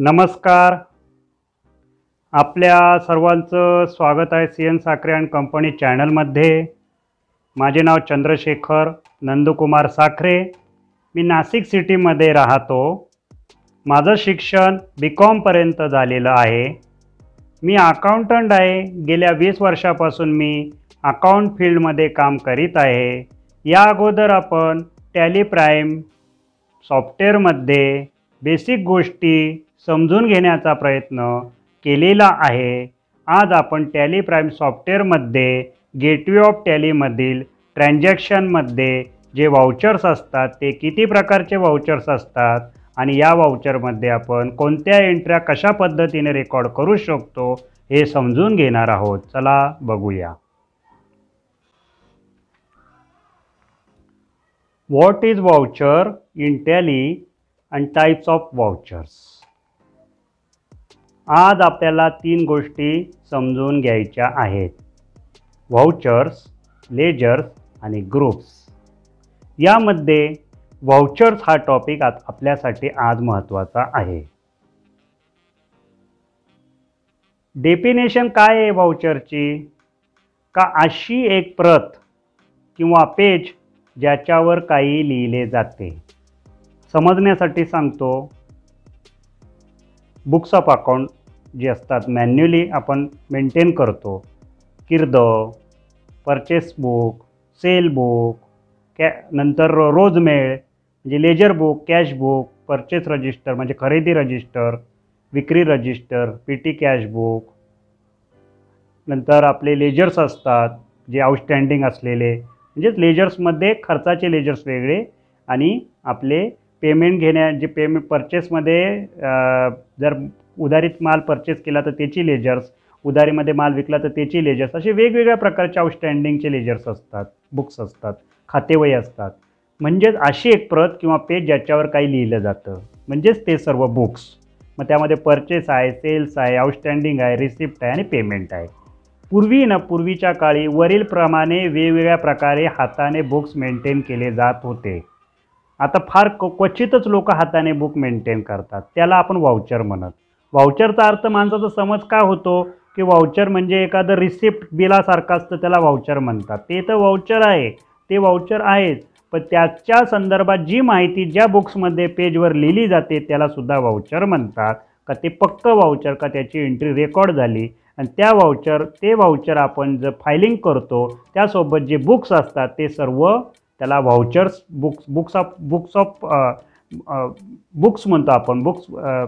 नमस्कार आपल्या सर्वांचं स्वागत आहे C N Sakhare and company चॅनलमध्ये माझे नाव चंद्रशेखर नंदकुमार साखरे मी नाशिक सिटीमध्ये राहतो माझं शिक्षण बी कॉमपर्यंत झालेलं आहे मी अकाउंटंट आहे गेल्या वीस वर्षापासून मी अकाउंट फील्डमध्ये काम करीत आहे या अगोदर आपण टॅली प्राईम सॉफ्टवेअरमध्ये बेसिक गोष्टी समजून घेण्याचा प्रयत्न केलेला आहे आज आपण टॅली प्राईम सॉफ्टवेअरमध्ये गेटवे ऑफ टॅलीमधील ट्रान्झॅक्शनमध्ये जे वाउचर्स असतात ते किती प्रकारचे वाउचर्स असतात आणि या वाउचरमध्ये आपण कोणत्या एंट्र्या कशा पद्धतीने रेकॉर्ड करू शकतो हे समजून घेणार आहोत चला बघूया what is voucher in Tally and types of vouchers आज आपल्याला तीन गोष्टी समजून घ्यायच्या आहेत व्हाउचर्स लेजर्स आणि ग्रुप्स यामध्ये व्हाउचर्स हा टॉपिक आज आपल्यासाठी आज महत्त्वाचा आहे डेफिनेशन काय आहे व्हाउचरची का अशी एक प्रत किंवा पेज ज्याच्यावर काही लिहिले जाते समजण्यासाठी सांगतो बुक्स ऑफ अकाउंट जे असतात मॅन्युअली आपण मेंटेन करतो किर्द परचेस बुक सेल बुक कॅ नंतर रोजमेळ म्हणजे ledger book cash book purchase register म्हणजे खरेदी रजिस्टर विक्री register P T cash book नंतर आपले लेजर्स असतात जे आउटस्टँडिंग असलेले म्हणजेच लेजर्समध्ये खर्चाचे लेजर्स वेगळे आणि आपले पेमेंट घेण्या जे पेमे परचेसमध्ये जर उधारीत माल परचेस केला तर त्याची लेजर्स उधारीमध्ये माल विकला तर त्याची लेजर्स असे वेगवेगळ्या प्रकारचे आउटस्टँडिंगचे लेजर्स असतात बुक्स असतात खातेवही असतात म्हणजेच अशी एक प्रत किंवा पेज ज्याच्यावर काही लिहिलं जातं म्हणजेच ते सर्व बुक्स मग त्यामध्ये परचेस आहे सेल्स आहे आउटस्टँडिंग आहे रिसिप्ट आहे आणि पेमेंट आहे पूर्वी ना पूर्वीच्या काळी वरीलप्रमाणे वेगवेगळ्या प्रकारे हाताने बुक्स मेंटेन केले जात होते आता फार क क्वचितच लोक हाताने बुक मेंटेन करतात त्याला आपण वाउचर म्हणत वाउचरचा अर्थ माणसाचा समज काय होतो की वाउचर म्हणजे एखादं रिसिप्ट बिलासारखं असतं त्याला वाउचर म्हणतात ते तर वाउचर आहे ते वाउचर आहेच पण त्याच्या संदर्भात जी माहिती ज्या बुक्समध्ये पेजवर लिहिली जाते त्यालासुद्धा वाउचर म्हणतात का ते पक्क वाउचर का त्याची एंट्री रेकॉर्ड झाली आणि त्या वाउचर ते वाउचर आपण जर फायलिंग करतो त्यासोबत जे बुक्स असतात ते सर्व त्याला vouchers books books of books of books म्हणतो आपण books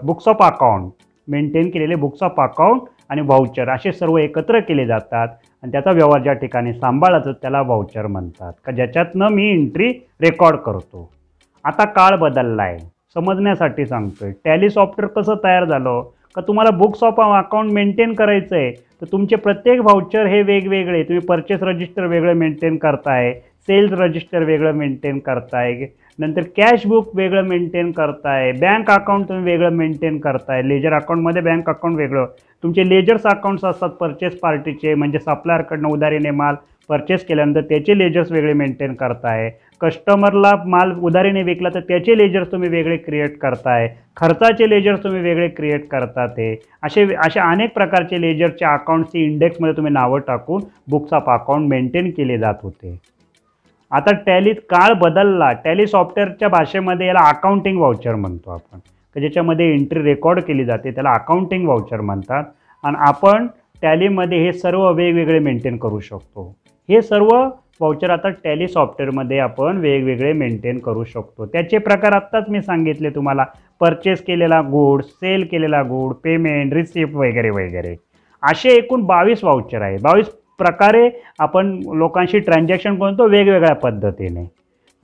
books of account maintain केलेले बुक्स ऑफ अकाउंट आणि व्हाउचर असे सर्व एकत्र केले जातात आणि त्याचा व्यवहार ज्या ठिकाणी सांभाळायचं त्याला व्हाउचर म्हणतात का ज्याच्यातनं मी एंट्री रेकॉर्ड करतो आता काळ बदलला आहे समजण्यासाठी सांगतोय टॅली सॉफ्टवेअर कसं तयार झालं का तुम्हाला बुक्स ऑफ अकाउंट मेंटेन करायचं आहे तर तुमचे प्रत्येक व्हाउचर हे वेगवेगळे तुम्ही परचेस रजिस्टर वेगळे मेंटेन करताय सेल्स रजिस्टर वेगळं मेंटेन करताय नंतर कॅश बुक वेगळं मेंटेन करताय बँक अकाउंट तुम्ही वेगळं मेंटेन करताय लेजर अकाउंटमध्ये बँक अकाउंट वेगळं तुमचे लेजर्स अकाउंट्स असतात परचेस पार्टीचे म्हणजे सप्लायरकडनं उधारीने माल परचेस केल्यानंतर त्याचे लेजर्स वेगळे मेंटेन करताय कस्टमरला माल उधारीने विकला तर त्याचे लेजर्स तुम्ही वेगळे क्रिएट करताय खर्चाचे लेजर्स तुम्ही वेगळे क्रिएट करता ते असे अशा अनेक प्रकारचे लेजर्सच्या अकाउंट्सची इंडेक्समध्ये तुम्ही नावं टाकून बुक्स ऑफ अकाउंट मेंटेन केले जात होते आता टॅलीत काळ बदलला टॅली सॉफ्टवेअरच्या भाषेमध्ये याला अकाउंटिंग वाउचर म्हणतो आपण तर ज्याच्यामध्ये एंट्री रेकॉर्ड केली जाते त्याला अकाउंटिंग वाउचर म्हणतात आणि आपण टॅलीमध्ये हे सर्व वेगवेगळे मेंटेन करू शकतो हे सर्व वाउचर आता टॅली सॉफ्टवेअरमध्ये आपण वेगवेगळे मेंटेन करू शकतो त्याचे प्रकार आत्ताच मी सांगितले तुम्हाला परचेस केलेला गुड सेल केलेला गुड पेमेंट रिसिप्ट वगैरे वगैरे असे एकूण बावीस वाउचर आहे बावीस प्रकारे आपण लोकांशी ट्रान्झॅक्शन करतो वेगवेगळ्या पद्धतीने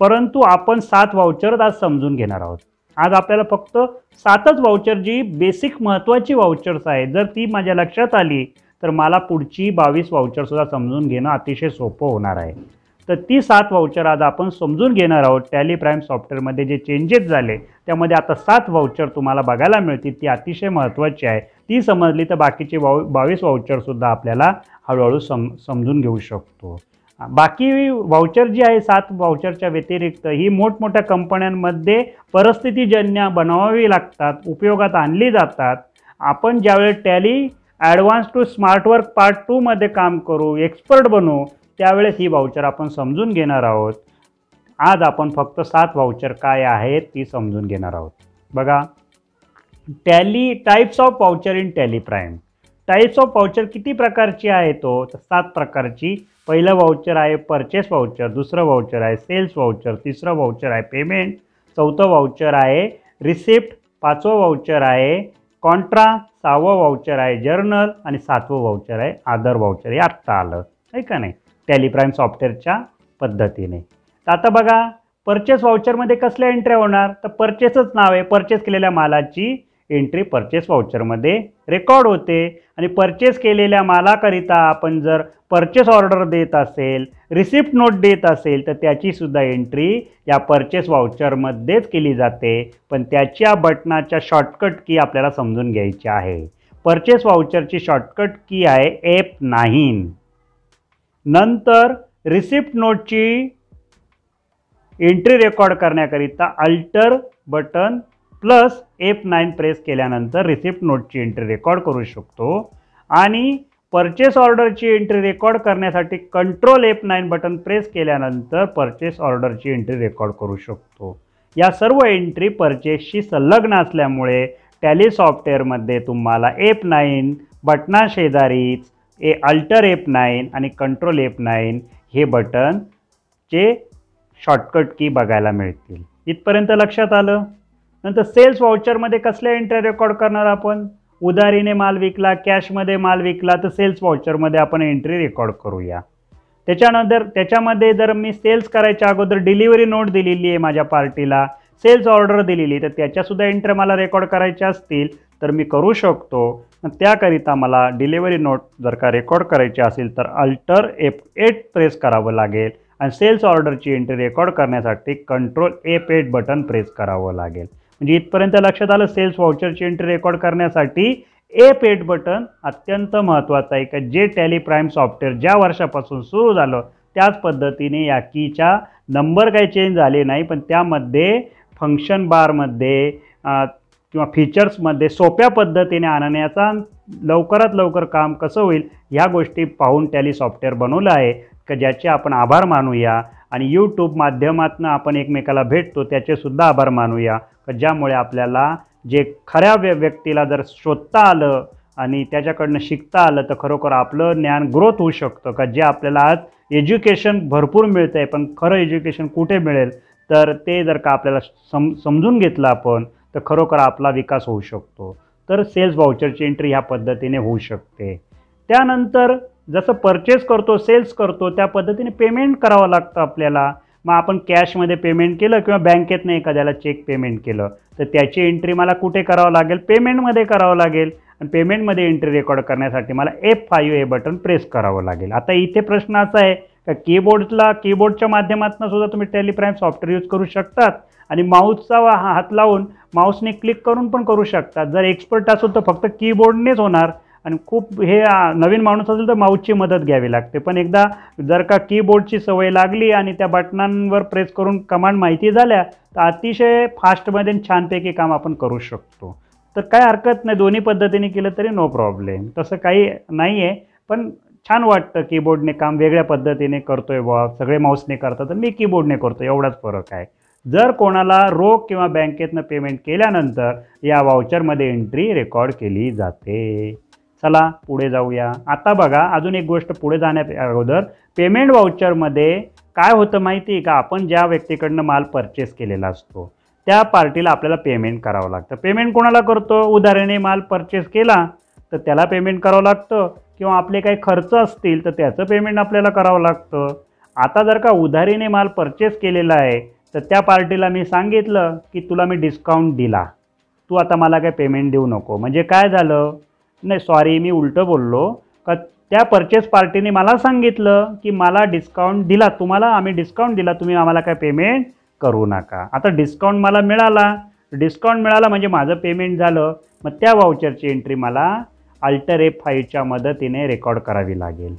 परंतु आपण सात वाउचर आज समजून घेणार आहोत आज आपल्याला फक्त सातच वाउचर जी बेसिक महत्त्वाची वाउचर्स आहेत जर ती माझ्या लक्षात आली तर मला पुढची बावीस वाउचरसुद्धा समजून घेणं अतिशय सोपं होणार आहे तर ती सात वाउचर आज आपण समजून घेणार आहोत टॅली प्राईम सॉफ्टवेअरमध्ये जे चेंजेस झाले त्यामध्ये आता सात वाउचर तुम्हाला बघायला मिळतील ती अतिशय महत्त्वाची आहे ती समजली तर बाकीचे वाव बावीस वाउचरसुद्धा आपल्याला हळूहळू सम समजून घेऊ शकतो बाकी वाउचर जी आहे सात वाउचरच्या व्यतिरिक्त ही मोठमोठ्या कंपन्यांमध्ये परिस्थितीजन्य बनवावी लागतात उपयोगात आणली जातात आपण ज्यावेळेस Tally advance to smart work part टूमध्ये काम करू एक्सपर्ट बनू त्यावेळेस ही वाउचर आपण समजून घेणार आहोत आज आपण फक्त सात वाउचर काय आहेत ती समजून घेणार आहोत बघा Tally types of voucher in Tally Prime types of voucher किती प्रकारची आहे तो सात प्रकारची पहिलं वाउचर आहे परचेस वाउचर दुसरं वाउचर आहे सेल्स वाउचर तिसरं वाउचर आहे पेमेंट चौथं वाउचर आहे रिसिप्ट पाचवं वाउचर आहे कॉन्ट्रा सहावं वाउचर आहे जर्नल आणि सातवं वाउचर आहे आदर वाउचर हे आत्ता आलं आहे का नाही टॅलिप्राईम सॉफ्टवेअरच्या पद्धतीने तर आता बघा परचेस वाउचरमध्ये कसल्या एंट्री होणार तर परचेसच नाव आहे परचेस केलेल्या मालाची एंट्री परचेस वाउचरमध्ये रेकॉर्ड होते आणि परचेस केलेल्या मालाकरिता आपण जर परचेस ऑर्डर देत असेल रिसिप्ट नोट देत असेल तर त्याचीसुद्धा एंट्री या परचेस वाउचरमध्येच केली जाते पण त्याच्या बटनाच्या शॉर्टकट की आपल्याला समजून घ्यायची आहे परचेस वाउचरची शॉर्टकट की आहे एप नाहीन नंतर रिसिप्ट नोटची एंट्री रेकॉर्ड करण्याकरिता alter button plus F nine press केल्यानंतर रिसिप्ट नोटची एंट्री रेकॉर्ड करू शकतो आणि परचेस ऑर्डरची एंट्री रेकॉर्ड करण्यासाठी control F nine button press केल्यानंतर परचेस ऑर्डरची एंट्री रेकॉर्ड करू शकतो या सर्व एंट्री परचेसशी संलग्न असल्यामुळे टॅली सॉफ्टवेअरमध्ये तुम्हाला एप नाईन बटनाशेजारीच ए अल्टर एप नाईन आणि कंट्रोल एप नाईन हे बटनचे शॉर्टकट की बघायला मिळतील इथपर्यंत लक्षात आलं नंतर सेल्स वाउचरमध्ये कसले एंट्री रेकॉर्ड करणार आपण उधारीने माल विकला कॅशमध्ये माल विकला तर सेल्स वाउचरमध्ये आपण एंट्री रेकॉर्ड करूया त्याच्यानंतर त्याच्यामध्ये जर मी सेल्स करायच्या अगोदर डिलिव्हरी नोट दिलेली आहे माझ्या पार्टीला सेल्स ऑर्डर दिलेली तर त्याच्यासुद्धा एंट्री मला रेकॉर्ड करायच्या असतील तर मी करू शकतो त्याकरिता मला डिलिव्हरी नोट जर का रेकॉर्ड करायची असेल तर अल्टर एप एट प्रेस करावं लागेल आणि सेल्स ऑर्डरची एंट्री रेकॉर्ड करण्यासाठी control F eight button press करावं लागेल म्हणजे इथपर्यंत लक्षात आलं सेल्स व्हाउचरची एंट्री रेकॉर्ड करण्यासाठी ए पेड बटन अत्यंत महत्त्वाचं आहे का जे टॅली प्राईम सॉफ्टवेअर ज्या वर्षापासून सुरू झालं त्याच पद्धतीने या कीच्या नंबर काही चेंज झाले नाही पण त्यामध्ये फंक्शन बारमध्ये किंवा फीचर्समध्ये सोप्या पद्धतीने आणण्याचा लवकरात लवकर काम कसं होईल ह्या गोष्टी पाहून टॅली सॉफ्टवेअर बनवलं आहे का ज्याचे आपण आभार मानूया आणि यूट्यूब माध्यमातून आपण एकमेकाला भेटतो त्याचेसुद्धा आभार मानूया ज्यामुळे आपल्याला जे खऱ्या व्य व्यक्तीला जर शोधता आलं आणि त्याच्याकडनं शिकता आलं तर खरोखर आपलं ज्ञान ग्रोथ होऊ शकतं का जे आपल्याला आज एज्युकेशन भरपूर मिळतं आहे पण खरं एज्युकेशन कुठे मिळेल तर ते जर का आपल्याला सम समजून घेतलं आपण तर खरोखर आपला विकास होऊ शकतो तर सेल्स व्हाउचरची एंट्री ह्या पद्धतीने होऊ शकते त्यानंतर जसं परचेस करतो सेल्स करतो त्या पद्धतीने पेमेंट करावं लागतं आपल्याला मग आपण कॅशमध्ये पेमेंट केलं किंवा बँकेतनं एखाद्याला चेक पेमेंट केलं तर त्याची एंट्री मला कुठे करावं लागेल पेमेंटमध्ये करावं लागेल आणि पेमेंटमध्ये एंट्री रेकॉर्ड करण्यासाठी मला एफ फाईव्ह हे बटन प्रेस करावं लागेल आता इथे प्रश्न असा आहे का कीबोर्डला कीबोर्डच्या माध्यमातून सुद्धा तुम्ही टेलिप्राईम सॉफ्टवेअर यूज करू शकतात आणि माऊसचा हात लावून माऊसने क्लिक करून पण करू शकतात जर एक्सपर्ट असो तर फक्त कीबोर्डनेच होणार आणि खूप हे नवीन माणूस असेल तर माऊसची मदत घ्यावी लागते पण एकदा जर का कीबोर्डची सवय लागली आणि त्या बटनांवर प्रेस करून कमांड माहिती झाल्या तर अतिशय फास्टमध्ये छानपैकी काम आपण करू शकतो तर काय हरकत नाही दोन्ही पद्धतीने केलं तरी नो प्रॉब्लेम तसं काही नाही आहे पण छान वाटतं कीबोर्डने काम वेगळ्या पद्धतीने करतो आहे बॉ सगळे माऊसने करतात तर मी कीबोर्डने करतो एवढाच फरक आहे जर कोणाला रोख किंवा बँकेतनं पेमेंट केल्यानंतर या वाउचरमध्ये एंट्री रेकॉर्ड केली जाते चला पुढे जाऊया आता बघा अजून एक गोष्ट पुढे जाण्या अगोदर पेमेंट वाउचरमध्ये काय होतं माहिती आहे का आपण ज्या व्यक्तीकडनं माल परचेस केलेला असतो त्या पार्टीला आपल्याला पेमेंट करावं लागतं पेमेंट कोणाला करतो उदाहरणे माल परचेस केला तर त्याला पेमेंट करावं लागतं किंवा आपले काही खर्च असतील तर त्याचं पेमेंट आपल्याला करावं लागतं आता जर का उधारीने माल परचेस केलेला आहे तर त्या पार्टीला मी सांगितलं की तुला मी डिस्काउंट दिला तू आता मला काय पेमेंट देऊ नको म्हणजे काय झालं नाही सॉरी मी उलटं बोललो का त्या परचेस पार्टीने मला सांगितलं की मला डिस्काउंट दिला तुम्हाला आम्ही डिस्काउंट दिला तुम्ही आम्हाला काय पेमेंट करू नका आता डिस्काउंट मला मिळाला डिस्काउंट मिळाला म्हणजे माझं पेमेंट झालं मग त्या वाउचरची एंट्री मला अल्टर एफ फाईव्हच्या मदतीने रेकॉर्ड करावी लागेल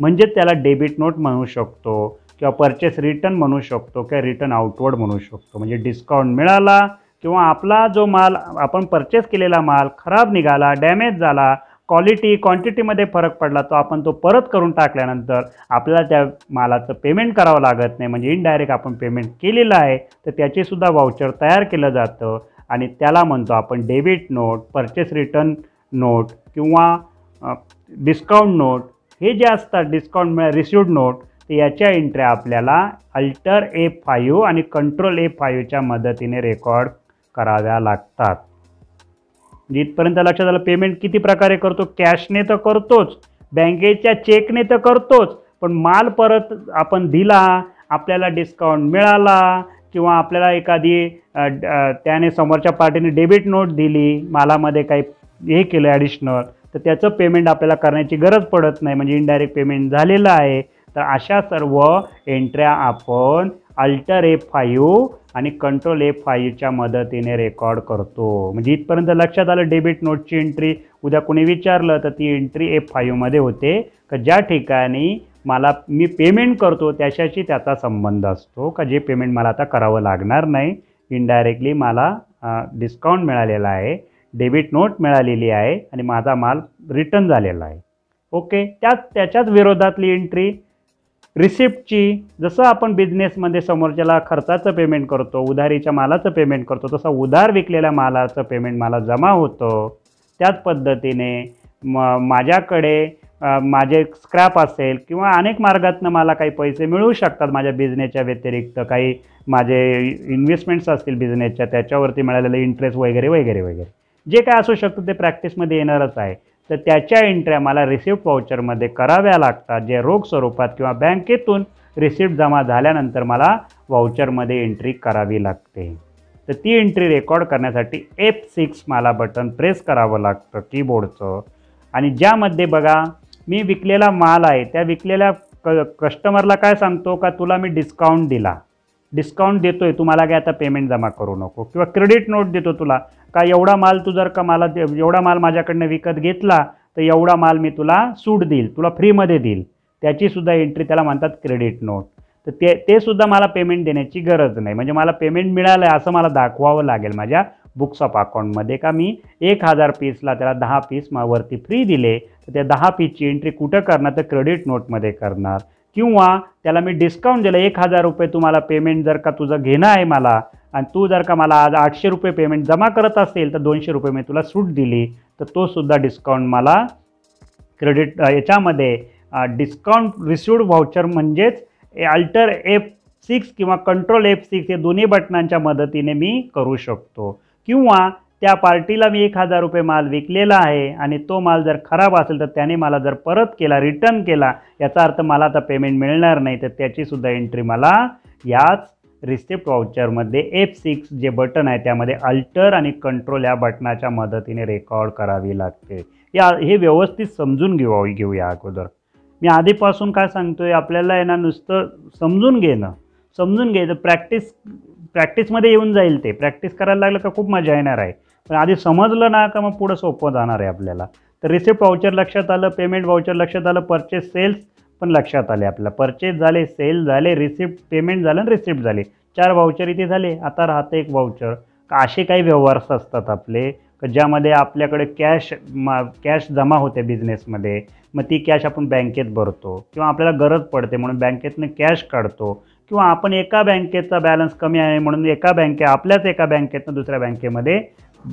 म्हणजे त्याला डेबिट नोट म्हणू शकतो किंवा परचेस रिटर्न म्हणू शकतो किंवा रिटर्न आउटवर्ड म्हणू शकतो म्हणजे डिस्काउंट मिळाला किंवा आपला जो माल आपण परचेस केलेला माल खराब निघाला डॅमेज झाला क्वालिटी क्वांटिटीमध्ये फरक पडला तो आपण तो परत करून टाकल्यानंतर आपल्याला त्या मालाचं पेमेंट करावं लागत नाही म्हणजे इनडायरेक्ट आपण पेमेंट केलेलं आहे तर त्याचीसुद्धा वाउचर तयार केलं जातं आणि त्याला म्हणतो आपण debit note purchase return note किंवा डिस्काउंट नोट हे जे असतात डिस्काउंट रिसिवड नोट तर याच्या एंट्री आपल्याला अल्टर ए फायू आणि कंट्रोल ए फायूच्या मदतीने रेकॉर्ड कराव्या लागतात जिथपर्यंत लक्षात आलं पेमेंट किती प्रकारे करतो कॅशने तर करतोच बँकेच्या चेकने तर करतोच पण माल परत आपण दिला आपल्याला डिस्काउंट मिळाला किंवा आपल्याला एखादी त्याने समोरच्या पार्टीने डेबिट नोट दिली मालामध्ये काही हे केलं ॲडिशनल तर त्याचं पेमेंट आपल्याला करण्याची गरज पडत नाही म्हणजे इनडायरेक्ट पेमेंट झालेलं आहे तर अशा सर्व एंट्र्या आपण अल्टर ए फाईव्ह आणि कंट्रोल ए फाईव्हच्या मदतीने रेकॉर्ड करतो म्हणजे इथपर्यंत लक्षात आलं डेबिट नोटची एंट्री उद्या कोणी विचारलं तर ती एंट्री एफ फाईव्हमध्ये होते का ज्या ठिकाणी मला मी पेमेंट करतो त्याच्याशी त्याचा संबंध असतो का जे पेमेंट मला आता करावं लागणार नाही इनडायरेक्टली मला डिस्काउंट मिळालेला आहे डेबिट नोट मिळालेली आहे आणि माझा माल रिटर्न झालेला आहे ओके त्याच त्याच्याच विरोधातली एंट्री रिसिप्टची जसं आपण बिझनेसमध्ये समोरच्याला खर्चाचं पेमेंट करतो उधारीच्या मालाचं पेमेंट करतो तसा उधार विकलेल्या मालाचं पेमेंट मला जमा होतं त्याच पद्धतीने म माझ्याकडे माझे स्क्रॅप असेल किंवा अनेक मार्गातनं मला काही पैसे मिळू शकतात माझ्या बिझनेसच्या व्यतिरिक्त काही माझे इन्व्हेस्टमेंट्स असतील बिझनेसच्या त्याच्यावरती मिळालेलं इंटरेस्ट वगैरे वगैरे वगैरे जे काय असू शकतं ते प्रॅक्टिसमध्ये येणारच आहे तर त्याच्या एंट्र्या मला रिसिप्ट वाउचरमध्ये कराव्या लागतात जे रोख स्वरूपात किंवा बँकेतून रिसिप्ट जमा झाल्यानंतर मला वाउचरमध्ये एंट्री करावी लागते तर ती एंट्री रेकॉर्ड करण्यासाठी एफ सिक्स मला बटन प्रेस करावं लागतं कीबोर्डचं आणि ज्यामध्ये बघा मी विकलेला माल आहे त्या विकलेल्या क कस्टमरला काय सांगतो का तुला मी डिस्काउंट दिला डिस्काउंट देतोय तुम्हाला काय आता पेमेंट जमा करू नको किंवा क्रेडिट नोट देतो तुला का एवढा माल तू जर का मला एवढा माल माझ्याकडनं विकत घेतला तर एवढा माल मी तुला सूट देईल तुला फ्रीमध्ये देईल त्याचीसुद्धा एंट्री त्याला म्हणतात क्रेडिट नोट तर ते तेसुद्धा सुद्धा मला पेमेंट देण्याची गरज नाही म्हणजे मला पेमेंट मिळालं आहे असं मला दाखवावं लागेल माझ्या बुक्स ऑफ अकाउंटमध्ये का मी एक हजार पीसला त्याला दहा पीस वरती फ्री दिले तर त्या दहा पीसची एंट्री कुठं करणार तर क्रेडिट नोटमध्ये करणार किंवा त्याला मी डिस्काउंट दिलं एक हजार रुपये तुम्हाला पेमेंट जर का तुझं घेणं आहे मला आणि तू जर का मला आज आठशे रुपये पेमेंट जमा करत असेल तर दोनशे रुपये मी तुला सूट दिली तर तो सुद्धा डिस्काउंट मला क्रेडिट याच्यामध्ये डिस्काउंट रिस्यूड व्हाउचर म्हणजेच अल्टर एफ सिक्स किंवा कंट्रोल एफ सिक्स या दोन्ही बटनांच्या मदतीने मी करू शकतो किंवा त्या पार्टीला मी एक हजार रुपये माल विकलेला आहे आणि तो माल जर खराब असेल तर त्याने मला जर परत केला रिटर्न केला याचा अर्थ मला आता पेमेंट मिळणार नाही तर त्याचीसुद्धा एंट्री मला याच रिसिप्ट वाउचरमध्ये एफ सिक्स जे बटन आहे त्यामध्ये अल्टर आणि कंट्रोल या बटनाच्या मदतीने रेकॉर्ड करावी लागते या हे व्यवस्थित समजून घेऊ घेऊया अगोदर मी आधीपासून काय सांगतोय आपल्याला आहे ना नुसतं समजून घेणं समजून घ्यायचं प्रॅक्टिस प्रॅक्टिसमध्ये येऊन जाईल ते प्रॅक्टिस करायला लागलं का खूप मजा येणार आहे पण आधी समजलं ना का मग पुढं सोपं जाणार आहे आपल्याला तर रिसिप्ट वाउचर लक्षात आलं पेमेंट व्हाउचर लक्षात आलं परचेस सेल्स पण लक्षात आले आपल्याला परचेस झाले सेल झाले रिसिप्ट पेमेंट झालं आणि रिसिप्ट झाले चार वाउचर इथे झाले आता राहतं एक वाउचर का असे काही व्यवहार असतात आपले ज्यामध्ये आपल्याकडे कॅश कॅश जमा होते बिझनेसमध्ये मग ती कॅश आपण बँकेत भरतो किंवा आपल्याला गरज पडते म्हणून बँकेतनं कॅश काढतो किंवा आपण एका बँकेचा बॅलन्स कमी आहे म्हणून एका बँके आपल्याच एका बँकेतनं दुसऱ्या बँकेमध्ये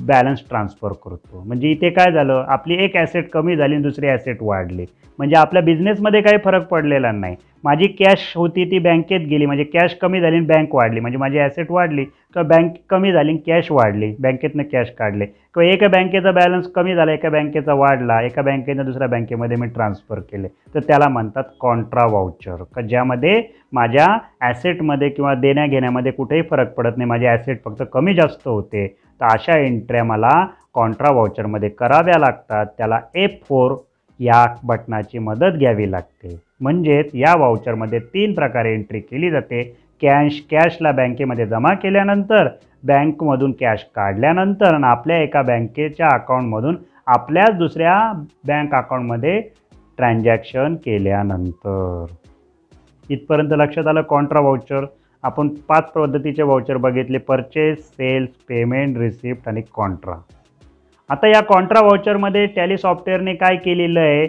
बॅलन्स ट्रान्सफर करतो म्हणजे इथे काय झालं आपली एक ॲसेट कमी झाली आणि दुसरी ॲसेट वाढली म्हणजे आपल्या बिझनेसमध्ये काही फरक पडलेला नाही माझी कॅश होती ती बँकेत गेली म्हणजे कॅश कमी झाली आणि बँक वाढली म्हणजे माझी ॲसेट वाढली किंवा बँक कमी झाली आणि कॅश वाढली बँकेतनं कॅश काढले किंवा एका बँकेचा बॅलन्स कमी झाला एका बँकेचा वाढला एका बँकेनं दुसऱ्या बँकेमध्ये मी ट्रान्सफर केले तर त्याला म्हणतात कॉन्ट्रा वाउचर का ज्यामध्ये माझ्या ॲसेटमध्ये किंवा देण्याघेण्यामध्ये कुठेही फरक पडत नाही माझी ॲसेट फक्त कमी जास्त होते तर अशा एंट्र्या मला कॉन्ट्रा वाउचरमध्ये कराव्या लागतात त्याला एफ फोर या बटनाची मदत घ्यावी लागते म्हणजेच या वाउचरमध्ये तीन प्रकारे एंट्री केली जाते कॅश कॅशला बँकेमध्ये जमा केल्यानंतर बँकमधून कॅश काढल्यानंतर आणि आपल्या एका बँकेच्या अकाउंटमधून आपल्याच दुसऱ्या बँक अकाउंटमध्ये ट्रान्झॅक्शन केल्यानंतर इथपर्यंत लक्षात आलं कॉन्ट्रा वाउचर आपण पाच पद्धतीचे व्हाउचर बघितले परचेस सेल्स पेमेंट रिसिप्ट आणि कॉन्ट्रा आता या कॉन्ट्रा वाउचरमध्ये टॅली सॉफ्टवेअरने काय केलेलं आहे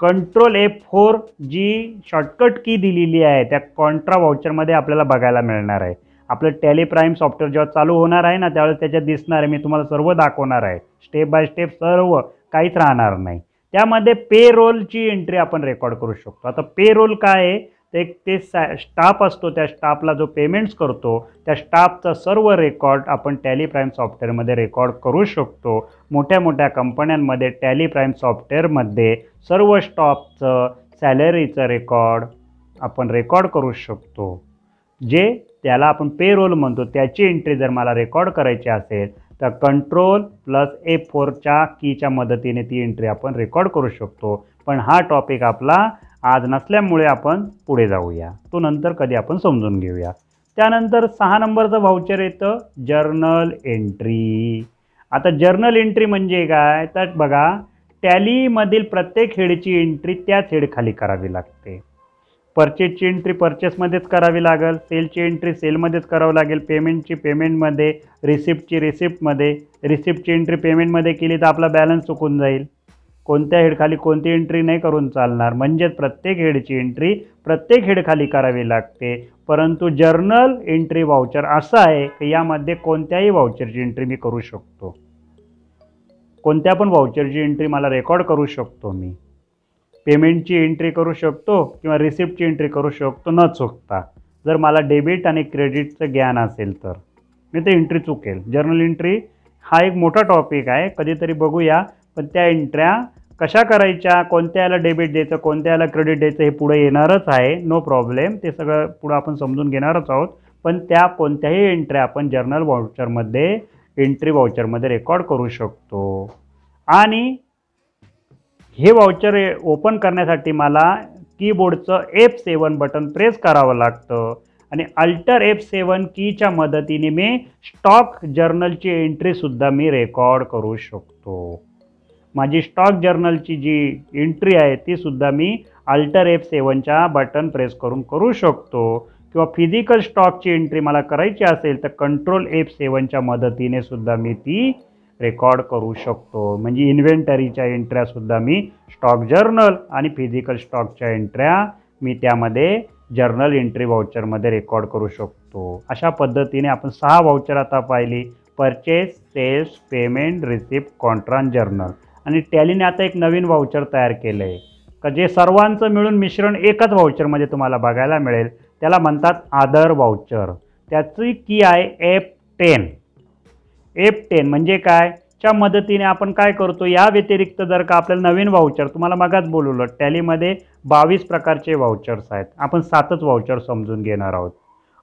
कंट्रोल ए फोर जी शॉर्टकट की दिलेली आहे त्या कॉन्ट्रा वाउचरमध्ये आपल्याला बघायला मिळणार आहे आपलं टॅली प्राईम सॉफ्टवेअर जेव्हा चालू होणार आहे ना त्यावेळेस त्याच्यात दिसणार आहे मी तुम्हाला सर्व दाखवणार आहे स्टेप बाय स्टेप सर्व काहीच राहणार नाही त्यामध्ये पे रोलची एंट्री आपण रेकॉर्ड करू शकतो आता पे रोल काय आहे एक ते सॅ स्टाफ असतो त्या स्टाफला जो पेमेंट्स करतो त्या स्टाफचा सर्व रेकॉर्ड आपण टॅली प्राईम सॉफ्टवेअरमध्ये रेकॉर्ड करू शकतो मोठ्या मोठ्या कंपन्यांमध्ये टॅली प्राईम सॉफ्टवेअरमध्ये सर्व स्टॉपचं सॅलरीचं रेकॉर्ड आपण रेकॉर्ड करू शकतो जे त्याला आपण पेरोल म्हणतो त्याची एंट्री जर मला रेकॉर्ड करायची असेल तर कंट्रोल प्लस ए फोरच्या कीच्या मदतीने ती एंट्री आपण रेकॉर्ड करू शकतो पण हा टॉपिक आपला आज नसल्यामुळे आपण पुढे जाऊया तो नंतर कधी आपण समजून घेऊया त्यानंतर सहा नंबरचं व्हाउचर येतं जर्नल एंट्री आता जर्नल एंट्री म्हणजे काय तर बघा टॅलीमधील प्रत्येक हेडची एंट्री त्याच हेडखाली करावी लागते परचेसची एंट्री परचेसमध्येच करावी लागेल सेलची एंट्री सेलमध्येच करावं लागेल पेमेंटची पेमेंटमध्ये रिसिप्टची रिसिप्टमध्ये रिसिप्टची एंट्री पेमेंटमध्ये केली तर आपला बॅलन्स चुकून जाईल कोणत्या हेडखाली कोणती एंट्री नाही करून चालणार म्हणजेच प्रत्येक हेडची एंट्री प्रत्येक हेडखाली करावी लागते परंतु जर्नल एंट्री वाउचर असा आहे की यामध्ये कोणत्याही वाउचरची एंट्री मी करू शकतो कोणत्या पण वाउचरची एंट्री मला रेकॉर्ड करू शकतो मी पेमेंटची एंट्री करू शकतो किंवा रिसिप्टची एंट्री करू शकतो न चुकता जर मला डेबिट आणि क्रेडिटचं ज्ञान असेल तर मी ते एंट्री चुकेल जर्नल एंट्री हा एक मोठा टॉपिक आहे कधीतरी बघूया पण त्या एंट्र्या कशा करायच्या कोणत्याला डेबिट द्यायचं कोणत्याला क्रेडिट द्यायचं हे पुढे येणारच आहे नो प्रॉब्लेम ते सगळं पुढं आपण समजून घेणारच आहोत पण त्या कोणत्याही एंट्र्या आपण जर्नल वाउचरमध्ये एंट्री वाउचरमध्ये रेकॉर्ड करू शकतो आणि हे वाउचर ओपन करण्यासाठी मला कीबोर्डचं एफ सेवन बटन प्रेस करावं लागतं आणि अल्टर एफ सेवन कीच्या मदतीने मी स्टॉक जर्नलची एंट्रीसुद्धा मी रेकॉर्ड करू शकतो माझी स्टॉक जर्नलची जी एंट्री आहे तीसुद्धा मी अल्टर एफ सेवनच्या बटन प्रेस करून करू शकतो किंवा फिजिकल स्टॉकची एंट्री मला करायची असेल तर कंट्रोल एफ सेवनच्या मदतीने सुद्धा मी ती रेकॉर्ड करू शकतो म्हणजे इन्व्हेंटरीच्या एंट्र्यासुद्धा मी स्टॉक जर्नल आणि फिजिकल स्टॉकच्या एंट्र्या मी त्यामध्ये जर्नल एंट्री वाउचरमध्ये रेकॉर्ड करू शकतो अशा पद्धतीने आपण सहा वाउचर आता पाहिली परचेस सेल्स पेमेंट रिसिप्ट कॉन्ट्रान जर्नल आणि टॅलीने आता एक नवीन व्हाउचर तयार केलं आहे का जे सर्वांचं मिळून मिश्रण एकच व्हाउचरमध्ये तुम्हाला बघायला मिळेल त्याला म्हणतात आदर व्हाउचर त्याची की आहे एप टेन एप टेन म्हणजे काय च्या मदतीने आपण काय करतो या व्यतिरिक्त जर का आपल्याला नवीन व्हाउचर तुम्हाला मगाच बोलवलं टॅलीमध्ये बावीस प्रकारचे व्हाउचर्स आहेत आपण सातच व्हाउचर समजून घेणार आहोत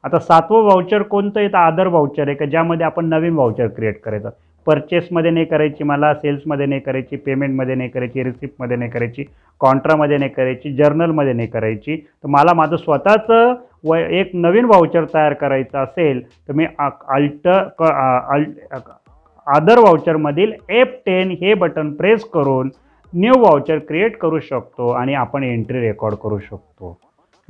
आता सातवं व्हाउचर कोणतं येतं आदर व्हाउचर आहे का ज्यामध्ये आपण नवीन व्हाउचर क्रिएट करायचं परचेसमध्ये नाही करायची मला सेल्समध्ये नाही करायची पेमेंटमध्ये नाही करायची रिसिप्टमध्ये नाही करायची कॉन्ट्रामध्ये नाही करायची जर्नलमध्ये नाही करायची तर मला माझं स्वतःचं व एक नवीन वाउचर तयार करायचं असेल तर मी अल्ट क अल अदर वाउचरमधील एप टेन हे बटन प्रेस करून न्यू वाउचर क्रिएट करू शकतो आणि आपण एंट्री रेकॉर्ड करू शकतो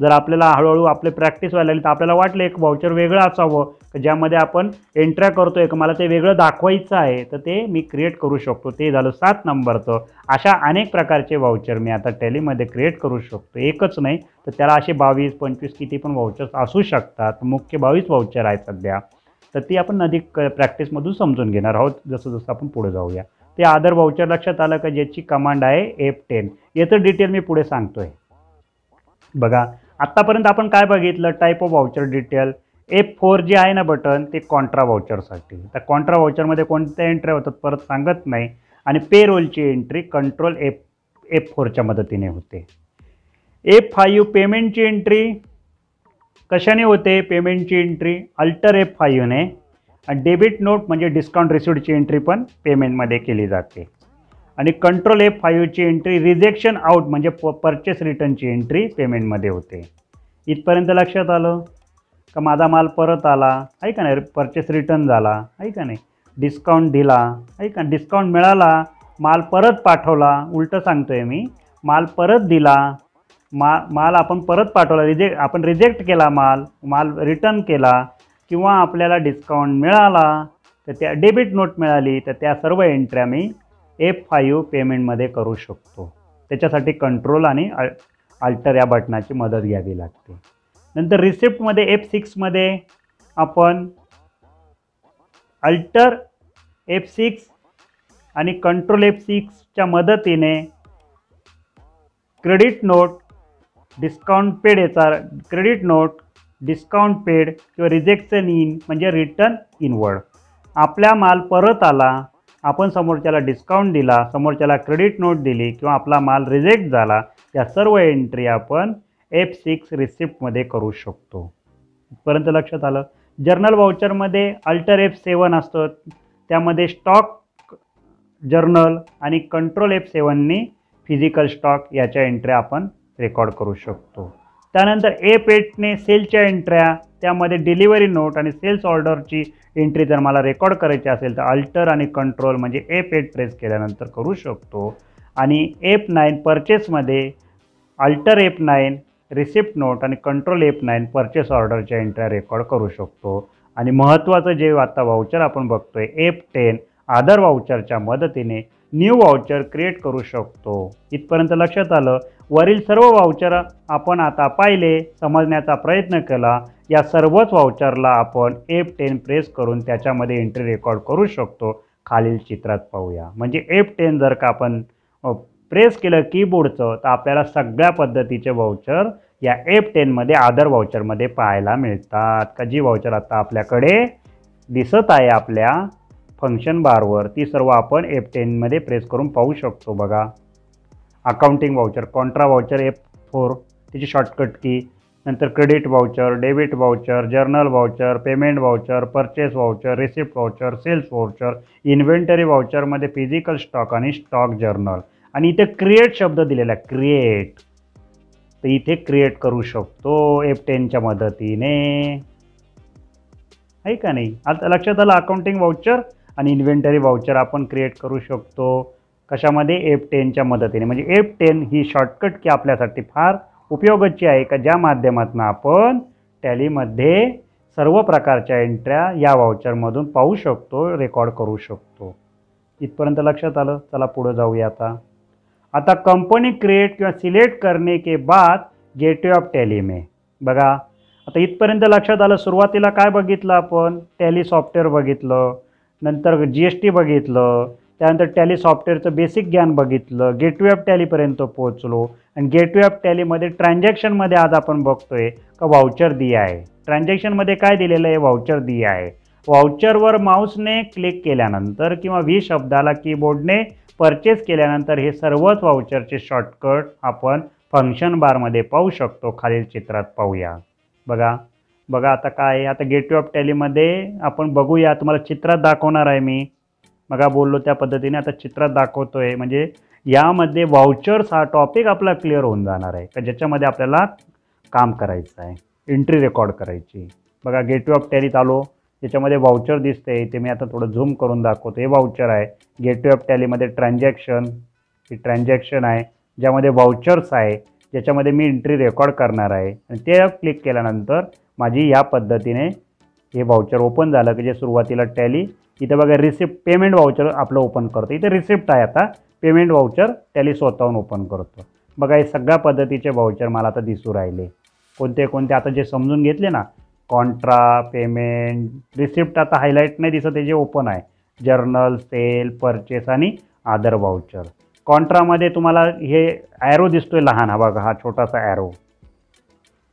जर आपल्याला हळूहळू आपले प्रॅक्टिस व्हायला लागली तर आपल्याला वाटलं एक व्हाउचर वेगळं असावं ज्यामध्ये आपण एंट्र्या करतो आहे मला ते वेगळं दाखवायचं आहे तर ते मी क्रिएट करू शकतो ते झालं सात नंबरचं अशा अनेक प्रकारचे व्हाउचर मी आता टॅलीमध्ये क्रिएट करू शकतो एकच नाही तर त्याला असे बावीस पंचवीस किती पण व्हाउचर्स असू शकतात मुख्य बावीस व्हाउचर आहेत सध्या तर ती आपण अधिक प्रॅक्टिसमधून समजून घेणार आहोत जसं जसं आपण पुढे जाऊया ते आदर व्हाउचर लक्षात आलं का ज्याची कमांड आहे एफ टेन याचं डिटेल मी पुढे सांगतोय बघा आत्तापर्यंत आपण काय बघितलं type of voucher detail F four जे आहे ना बटन ते कॉन्ट्रा व्हाउचरसाठी तर कॉन्ट्रा व्हाउचरमध्ये कोणत्या एंट्री होतात परत सांगत नाही आणि पे रोलची एंट्री कंट्रोल एफ एफ फोरच्या मदतीने होते ए फाईव्ह पेमेंटची एंट्री कशाने होते पेमेंटची एंट्री अल्टर एफ आणि डेबिट नोट म्हणजे डिस्काउंट रिसिडची एंट्री पण पेमेंटमध्ये केली जाते आणि कंट्रोल एफ फाईव्हची एंट्री रिजेक्शन आउट म्हणजे प परचेस रिटर्नची एंट्री पेमेंटमध्ये होते इथपर्यंत लक्षात आलं का माझा माल परत आला आहे का नाही परचेस रिटर्न झाला आहे का नाही डिस्काउंट दिला आहे का डिस्काउंट मिळाला माल परत पाठवला उलटं सांगतो आहे मी माल परत दिला मा माल आपण परत पाठवला रिजे आपण रिजेक्ट केला माल माल रिटर्न केला किंवा आपल्याला डिस्काउंट मिळाला तर त्या डेबिट नोट मिळाली तर त्या सर्व एंट्री मी एफ फाईव्ह पेमेंटमध्ये करू शकतो त्याच्यासाठी कंट्रोल आणि अल्टर या बटनाची मदत घ्यावी लागते नंतर रिसिप्टमध्ये एफ सिक्समध्ये आपण अल्टर एफ सिक्स आणि कंट्रोल एफ सिक्सच्या मदतीने क्रेडिट नोट डिस्काउंट पेड याचा क्रेडिट नोट डिस्काउंट पेड किंवा रिजेक्शन इन म्हणजे रिटर्न इनवर्ड आपला माल परत आला आपण समोरच्याला डिस्काउंट दिला समोरच्याला क्रेडिट नोट दिली किंवा आपला माल रिजेक्ट झाला या सर्व एंट्री आपण एफ सिक्स रिसिप्टमध्ये करू शकतो इथपर्यंत लक्षात आलं जर्नल वाउचरमध्ये अल्टर एफ सेवन असतं त्यामध्ये स्टॉक जर्नल आणि कंट्रोल एफ सेवननी फिजिकल स्टॉक याच्या एंट्र्या आपण रेकॉर्ड करू शकतो त्यानंतर एफ एटने सेलच्या एंट्र्या त्यामध्ये डिलिव्हरी नोट आणि सेल्स ऑर्डरची एंट्री जर मला रेकॉर्ड करायची असेल तर अल्टर आणि कंट्रोल म्हणजे एप एट प्रेस केल्यानंतर करू शकतो आणि एप नाईन परचेसमध्ये alter F nine receipt note आणि कंट्रोल एप नाईन परचेस ऑर्डरच्या एंट्र्या रेकॉर्ड करू शकतो आणि महत्त्वाचं जे आता वाउचर आपण बघतोय एप टेन आदर वाउचरच्या मदतीने न्यू वाउचर क्रिएट करू शकतो इथपर्यंत लक्षात आलं वरील सर्व वाउचर आपण आता पाहिले समजण्याचा प्रयत्न केला या सर्वच वाउचरला आपण एफ टेन प्रेस करून त्याच्यामध्ये एंट्री रेकॉर्ड करू शकतो खालील चित्रात पाहूया म्हणजे एफ टेन जर का आपण प्रेस केलं कीबोर्डचं तर आपल्याला सगळ्या पद्धतीचे वाउचर या एफ टेनमध्ये आदर वाउचरमध्ये पाहायला मिळतात का जी वाउचर आता आपल्याकडे दिसत आहे आपल्या फंक्शन बारवर ती सर्व आपण एफ टेनमध्ये प्रेस करून पाहू शकतो बघा accounting voucher contra voucher F four त्याची शॉर्टकट की नंतर credit voucher debit voucher journal voucher payment voucher purchase voucher receipt voucher sales voucher inventory वाउचरमध्ये फिजिकल स्टॉक आणि स्टॉक जर्नल आणि इथे क्रिएट शब्द दिलेला आहे क्रिएट तर इथे क्रिएट करू शकतो एफ टेनच्या मदतीने आहे का नाही आता लक्षात आलं अकाउंटिंग वाउचर आणि इन्व्हेंटरी व्हाउचर आपण क्रिएट करू शकतो कशामध्ये एफ टेनच्या मदतीने म्हणजे एफ टेन ही शॉर्टकट की आपल्यासाठी फार उपयोगाची आहे का ज्या माध्यमातून आपण टॅलीमध्ये सर्व प्रकारच्या एंट्र्या या व्हाउचरमधून पाहू शकतो रेकॉर्ड करू शकतो इथपर्यंत लक्षात आलं चला पुढं जाऊया आता आता कंपनी क्रिएट किंवा सिलेक्ट करणे के बाद गेटवे ऑफ टॅलीमे बघा आता इथपर्यंत लक्षात आलं सुरुवातीला काय बघितलं आपण टॅली सॉफ्टवेअर बघितलं नंतर जी एस टी बघितलं त्यानंतर टॅली सॉफ्टवेअरचं बेसिक ज्ञान बघितलं गेटवे ऑफ टॅलीपर्यंत पोहोचलो आणि गेटवे ऑफ टॅलीमध्ये ट्रान्झॅक्शनमध्ये आज आपण बघतोय का वाउचर दी आहे ट्रान्झॅक्शनमध्ये काय दिलेलं आहे व्हाउचर दी आहे वाउचरवर माउसने क्लिक केल्यानंतर किंवा व्ही शब्दाला कीबोर्डने परचेस केल्यानंतर हे सर्वच वाउचरचे शॉर्टकट आपण फंक्शन बारमध्ये पाहू शकतो खालील चित्रात पाहूया बघा बघा आता काय आता गेटवे ऑफ टॅलीमध्ये आपण बघूया तुम्हाला चित्रात दाखवणार आहे मी बघा बोललो त्या पद्धतीने आता चित्रात दाखवतो आहे म्हणजे यामध्ये वाउचर्स हा टॉपिक आपला क्लिअर होऊन जाणार आहे का ज्याच्यामध्ये आपल्याला काम करायचं आहे एंट्री रेकॉर्ड करायची बघा गेटवे ऑफ टॅलीत आलो त्याच्यामध्ये वाउचर दिसते ते मी आता थोडं झूम करून दाखवतो हे वाउचर आहे गेटवे ऑफ टॅलीमध्ये ट्रान्झॅक्शन ही ट्रान्झॅक्शन आहे ज्यामध्ये वाउचर्स आहे ज्याच्यामध्ये मी एंट्री रेकॉर्ड करणार आहे आणि ते क्लिक केल्यानंतर माझी या पद्धतीने हे व्हाउचर ओपन झालं की जे सुरुवातीला टॅली इथं बघा रिसिप्ट पेमेंट व्हाउचर आपलं ओपन करतो इथं रिसिप्ट आहे आता पेमेंट व्हाउचर टॅली स्वतःहून ओपन करतो बघा हे सगळ्या पद्धतीचे व्हाउचर मला आता दिसू राहिले कोणते कोणते आता जे समजून घेतले ना कॉन्ट्रा पेमेंट रिसिप्ट आता हायलाईट नाही दिसत हे जे ओपन आहे जर्नल सेल परचेस आणि आदर व्हाउचर कॉन्ट्रामध्ये तुम्हाला हे ॲरो दिसतोय लहान हा बघा हा छोटासा ॲरो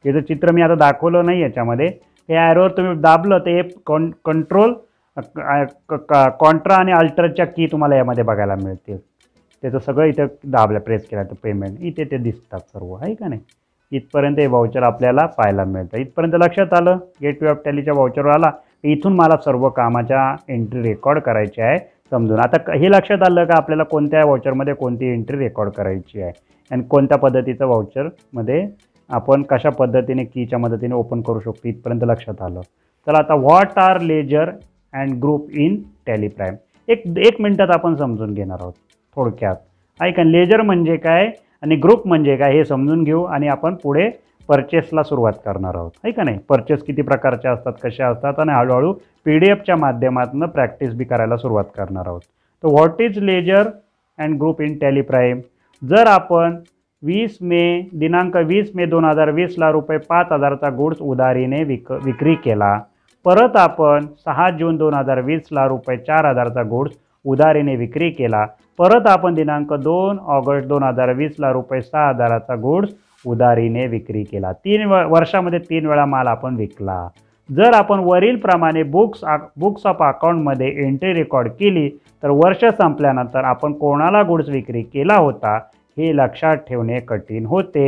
याचं चित्र मी आता दाखवलं नाही याच्यामध्ये हे ॲरोवर तुम्ही दाबलं ते कॉन कंट्रोल कॉन्ट्रा आणि अल्टरच्या की तुम्हाला यामध्ये बघायला मिळतील त्याचं सगळं इथं दाबलं प्रेस केलं तर पेमेंट इथे ते दिसतात सर्व आहे का नाही इथपर्यंत हे वाउचर आपल्याला पाहायला मिळतं इथपर्यंत लक्षात आलं गेटवे ऑफ टॅलीच्या वाउचरवर आला इथून मला सर्व कामाच्या एंट्री रेकॉर्ड करायची आहे समजून आता हे लक्षात आलं का आपल्याला कोणत्या वाउचरमध्ये कोणती एंट्री रेकॉर्ड करायची आहे आणि कोणत्या पद्धतीचं वाउचरमध्ये आपण कशा पद्धतीने कीच्या मदतीने ओपन करू शकतो इथपर्यंत लक्षात आलं चला आता what are ledger and group in TallyPrime एक एक मिनटात आपण समजून घेणार आहोत थोडक्यात ऐका लेजर म्हणजे काय आणि ग्रुप म्हणजे काय हे समजून घेऊ आणि आपण पुढे परचेसला सुरुवात करणार आहोत आहे का नाही परचेस किती प्रकारच्या असतात कशा असतात आणि हळूहळू पी डी एफच्या माध्यमातून प्रॅक्टिस बी करायला सुरुवात करणार आहोत तर what is ledger and group in TallyPrime जर आपण वीस मे दिनांक वीस मे दोन हजार वीसला रुपये पाच हजारचा गुड्स उधारीने विक विक्री केला परत आपण सहा जून दोन हजार वीसला रुपये चार हजारचा गुड्स उधारीने विक्री केला परत आपण दिनांक दोन ऑगस्ट दोन हजार वीसला रुपये सहा हजाराचा गुड्स उधारीने विक्री केला तीन व वर्षामध्ये तीन वेळा माल आपण विकला जर आपण वरीलप्रमाणे बुक्स बुक्स ऑफ अकाउंटमध्ये एंट्री रेकॉर्ड केली तर वर्ष संपल्यानंतर आपण कोणाला गुड्स विक्री केला होता हे लक्षात ठेवणे कठीण होते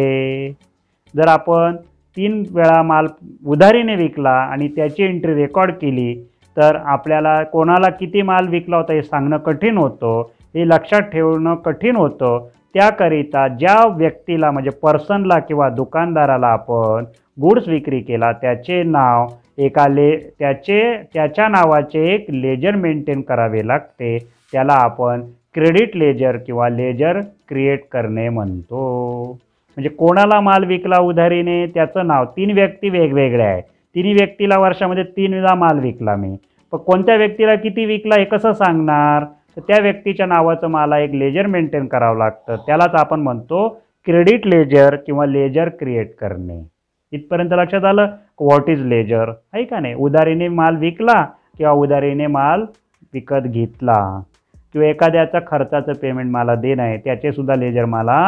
जर आपण तीन वेळा माल उधारीने विकला आणि त्याची एंट्री रेकॉर्ड केली तर आपल्याला कोणाला किती माल विकला होता हे सांगणं कठीण होतं हे लक्षात ठेवणं कठीण होतं त्याकरिता ज्या व्यक्तीला म्हणजे पर्सनला किंवा दुकानदाराला आपण गुड्स विक्री केला त्याचे नाव एका ले त्याचे त्याच्या नावाचे एक लेजर मेंटेन करावे लागते त्याला आपण क्रेडिट लेजर किंवा लेजर क्रिएट करणे म्हणतो म्हणजे कोणाला माल विकला उधारीने त्याचं नाव तीन व्यक्ती वेगवेगळ्या आहे तिन्ही व्यक्तीला वर्षामध्ये वेळा माल विकला मी पण कोणत्या व्यक्तीला किती विकला हे कसं सांगणार तर त्या व्यक्तीच्या नावाचं मला एक लेजर मेंटेन करावं लागतं त्यालाच आपण म्हणतो क्रेडिट लेजर किंवा लेजर क्रिएट करणे इथपर्यंत लक्षात आलं व्हॉट इज लेजर आहे का नाही उदारीने माल विकला किंवा उदारीने माल विकत घेतला किंवा एखाद्याचा खर्चाचं पेमेंट मला देणं आहे सुद्धा लेजर मला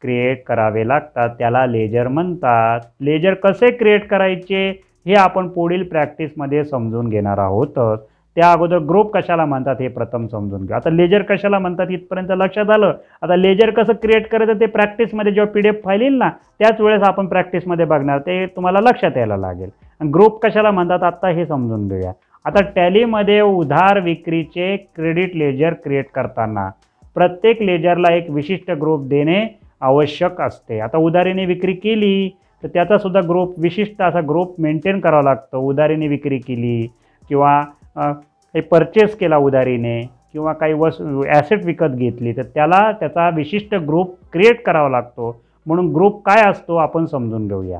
क्रिएट करावे लागतात त्याला लेजर म्हणतात लेजर कसे क्रिएट करायचे हे आपण पुढील प्रॅक्टिसमध्ये समजून घेणार आहोतच त्या अगोदर ग्रुप कशाला म्हणतात हे प्रथम समजून घ्या आता लेजर कशाला म्हणतात इथपर्यंत लक्षात आलं आता लेजर कसं क्रिएट करायचं ते प्रॅक्टिसमध्ये जेव्हा पी डी एफ फाईल येईल ना त्याच वेळेस आपण प्रॅक्टिसमध्ये बघणार ते तुम्हाला लक्षात यायला लागेल ग्रुप कशाला म्हणतात आत्ता हे समजून घेऊया आता टॅलीमध्ये उधार विक्रीचे क्रेडिट लेजर क्रिएट करताना प्रत्येक लेजरला एक विशिष्ट ग्रुप देणे आवश्यक असते आता उधारीने विक्री केली तर त्याचासुद्धा ग्रुप विशिष्ट असा ग्रुप मेंटेन करावा लागतो उधारीने विक्री केली किंवा काही परचेस केला उधारीने किंवा काही वस् ॲसेट विकत घेतली तर त्याला त्याचा विशिष्ट ग्रुप क्रिएट करावा लागतो म्हणून ग्रुप काय असतो आपण समजून घेऊया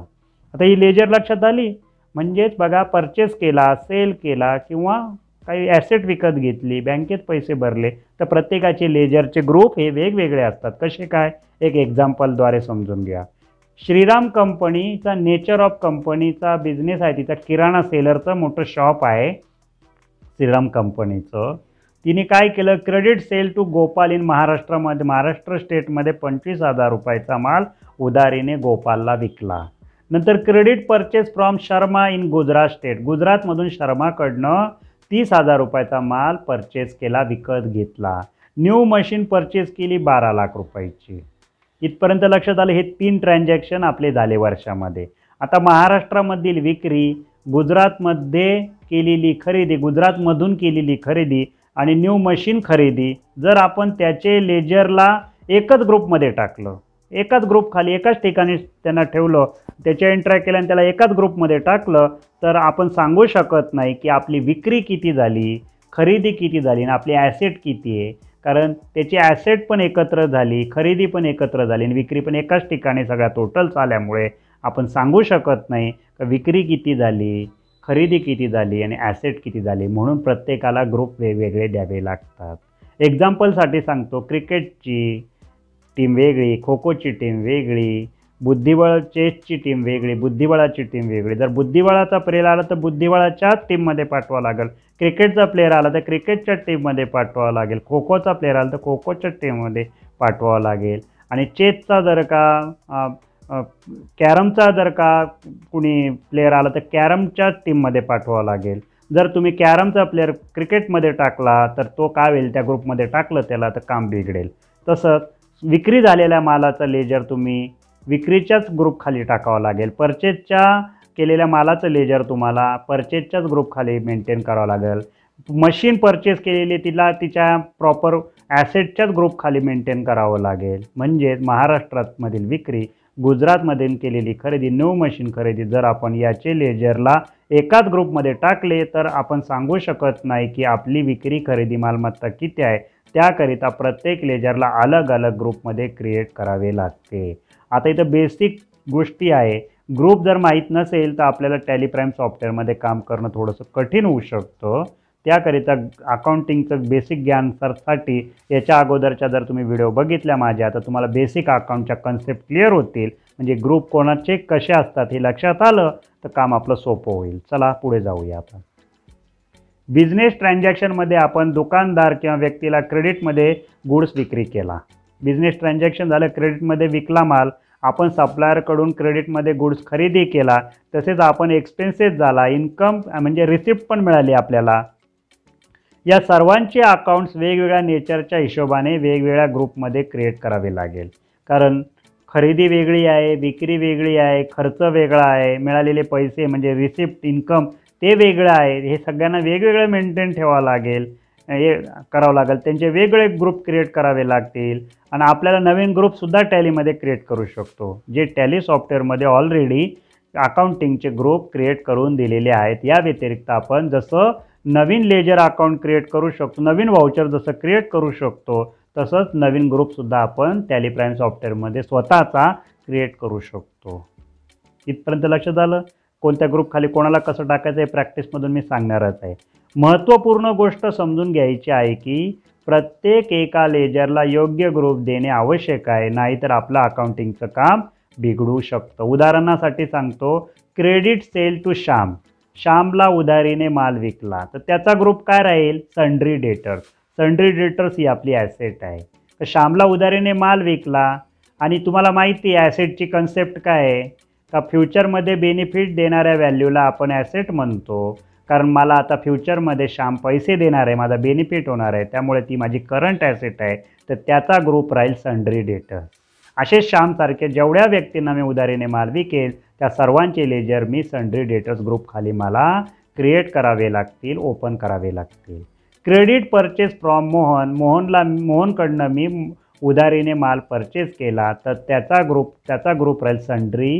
आता ही लेजर लक्षात आली म्हणजेच बघा परचेस केला सेल केला किंवा काही ॲसेट विकत घेतली बँकेत पैसे भरले तर प्रत्येकाचे लेजरचे ग्रुप हे वेगवेगळे असतात कसे काय एक एक्झाम्पलद्वारे समजून घ्या श्रीराम कंपनीचा नेचर ऑफ कंपनीचा बिझनेस आहे तिचा किराणा सेलरचं मोठं शॉप आहे श्रीराम कंपनीचं तिने काय केलं credit sale to Gopal in महाराष्ट्रामध्ये महाराष्ट्र स्टेटमध्ये पंचवीस हजार रुपयाचा माल उदारीने गोपालला विकला नंतर credit purchase from Sharma in Gujarat state गुजरातमधून शर्माकडनं तीस हजार रुपयाचा माल परचेस केला विकत घेतला न्यू मशीन परचेस केली बारा लाख रुपयाची इथपर्यंत लक्षात आलं हे तीन ट्रान्झॅक्शन आपले झाले वर्षामध्ये आता महाराष्ट्रामधील विक्री गुजरातमध्ये केलेली खरेदी गुजरातमधून केलेली खरेदी आणि न्यू मशीन खरेदी जर आपण त्याचे लेजरला एकच ग्रुपमध्ये टाकलं एकाच ग्रुप खाली एकाच ठिकाणी त्यांना ठेवलं त्याच्या एंट्रा केल्या त्याला एकाच ग्रुपमध्ये टाकलं तर आपण सांगू शकत नाही की आपली विक्री किती झाली खरेदी किती झाली आणि आपली ॲसेट किती आहे कारण त्याची ॲसेट पण एकत्र झाली खरेदी पण एकत्र झाली आणि विक्री पण एकाच ठिकाणी सगळ्या टोटल आल्यामुळे आपण सांगू शकत नाही विक्री किती झाली खरेदी किती झाली आणि ॲसेट किती झाली म्हणून प्रत्येकाला ग्रुप वेगवेगळे द्यावे लागतात एक्झाम्पलसाठी सांगतो क्रिकेटची टीम वेगळी खो खोची टीम वेगळी बुद्धिबळ चेसची टीम वेगळी बुद्धिबळाची टीम वेगळी जर बुद्धिबळाचा प्लेअर आला तर बुद्धिबळाच्याच टीममध्ये पाठवावं लागेल क्रिकेटचा प्लेअर आला तर क्रिकेटच्या टीममध्ये पाठवावा लागेल खो खोचा प्लेअर आला तर खो खोच्या टीममध्ये पाठवावा लागेल आणि चेसचा जर का कॅरमचा जर का कुणी प्लेअर आला तर कॅरमच्याच टीममध्ये पाठवावं लागेल जर तुम्ही कॅरमचा प्लेअर क्रिकेटमध्ये टाकला तर तो का होईल त्या ग्रुपमध्ये टाकलं त्याला तर काम बिघडेल तसंच विक्री झालेल्या मालाचं लेजर तुम्ही विक्रीच्याच ग्रुपखाली टाकावं लागेल परचेजच्या केलेल्या मालाचं लेजर तुम्हाला परचेजच्याच ग्रुपखाली मेंटेन करावं लागेल मशीन परचेस केलेली तिला तिच्या प्रॉपर ॲसेटच्याच ग्रुपखाली मेंटेन करावं लागेल म्हणजेच महाराष्ट्रातमधील विक्री गुजरातमध्ये केलेली खरेदी नऊ मशीन खरेदी जर आपण याचे लेजरला एकाच ग्रुपमध्ये टाकले तर आपण सांगू शकत नाही की आपली विक्री खरेदी मालमत्ता किती आहे त्याकरिता प्रत्येक लेजरला अलग अलग ग्रुपमध्ये क्रिएट करावे लागते आता इथं बेसिक गोष्टी आहे ग्रुप जर माहीत नसेल तर आपल्याला टॅलीप्राईम सॉफ्टवेअरमध्ये काम करणं थोडंसं कठीण होऊ शकतं त्याकरिता अकाउंटिंगचं बेसिक ज्ञान सरसाठी याच्या अगोदरच्या जर तुम्ही व्हिडिओ बघितल्या माझ्या तर तुम्हाला बेसिक अकाउंटच्या कन्सेप्ट क्लिअर होतील म्हणजे ग्रुप कोणाचे कसे असतात हे लक्षात आलं तर काम आपलं सोपं होईल चला पुढे जाऊया आपण बिझनेस ट्रान्झॅक्शनमध्ये आपण दुकानदार किंवा व्यक्तीला क्रेडिटमध्ये गुड्स विक्री केला बिझनेस ट्रान्झॅक्शन झालं क्रेडिटमध्ये विकला माल आपण सप्लायरकडून क्रेडिटमध्ये गुड्स खरेदी केला तसेच आपण एक्सपेन्सेस झाला इन्कम म्हणजे रिसिप्ट पण मिळाली आपल्याला या सर्वांचे अकाउंट्स वेगवेगळ्या नेचरच्या हिशोबाने वेगवेगळ्या ग्रुपमध्ये क्रिएट करावे लागेल कारण खरेदी वेगळी आहे विक्री वेगळी आहे खर्च वेगळा आहे मिळालेले पैसे म्हणजे रिसिप्ट इन्कम ते वेगळं आहे हे सगळ्यांना वेगवेगळं मेंटेन ठेवावं लागेल हे करावं लागेल त्यांचे वेगवेगळे ग्रुप क्रिएट करावे लागतील आणि आपल्याला नवीन ग्रुपसुद्धा टॅलीमध्ये क्रिएट करू शकतो जे टॅली सॉफ्टवेअरमध्ये ऑलरेडी अकाउंटिंगचे ग्रुप क्रिएट करून दिलेले आहेत या व्यतिरिक्त आपण जसं नवीन लेजर अकाउंट क्रिएट करू शकतो नवीन व्हाउचर जसं क्रिएट करू शकतो तसंच नवीन ग्रुपसुद्धा आपण टॅलिप्राईम सॉफ्टवेअरमध्ये स्वतःचा क्रिएट करू शकतो इथपर्यंत लक्षात झालं कोणत्या ग्रुपखाली कोणाला कसं टाकायचं हे प्रॅक्टिसमधून मी सांगणारच आहे महत्त्वपूर्ण गोष्ट समजून घ्यायची आहे की प्रत्येक एका लेजरला योग्य ग्रुप देणे आवश्यक आहे नाहीतर आपलं अकाउंटिंगचं काम बिघडू शकतं उदाहरणासाठी सांगतो क्रेडिट सेल टू श्याम श्यामला उधारीने माल विकला तर त्याचा ग्रुप काय राहील सन्ड्री डेटर्स सन्ड्री डेटर्स ही आपली ॲसेट आहे तर श्यामला उधारीने माल विकला आणि तुम्हाला माहिती आहे ॲसेटची कन्सेप्ट काय आहे का फ्युचरमध्ये बेनिफिट देणाऱ्या व्हॅल्यूला आपण ॲसेट म्हणतो कारण मला आता फ्युचरमध्ये श्याम पैसे देणार आहे माझा बेनिफिट होणार आहे त्यामुळे ती माझी करंट ॲसेट आहे तर त्याचा ग्रुप राहील सन्ड्री डेटर्स असे श्यामसारखे जेवढ्या व्यक्तींना मी उदारीने माल विकेल त्या सर्वांचे लेजर मी सन्ड्री डेटर्स ग्रुप खाली मला क्रिएट करावे लागतील ओपन करावे लागतील क्रेडिट परचेस फ्रॉम मोहन मोहनला मोहनकडनं मी उदारीने माल परचेस केला तर त्याचा ग्रुप त्याचा ग्रुप राहील सन्ड्री